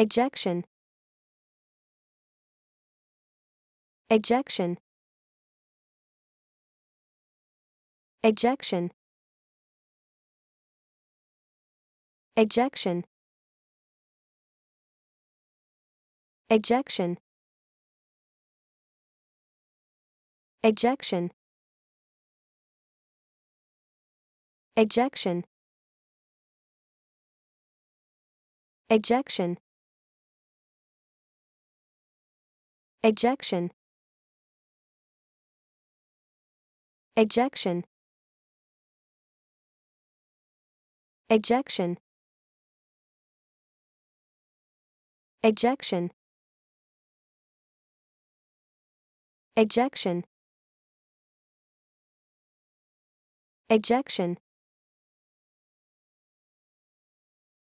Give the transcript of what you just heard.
Ejection. Ejection. Ejection. Ejection. Ejection. Ejection. Ejection. Ejection. Ejection. Ejection. Ejection. Ejection. Ejection. Ejection.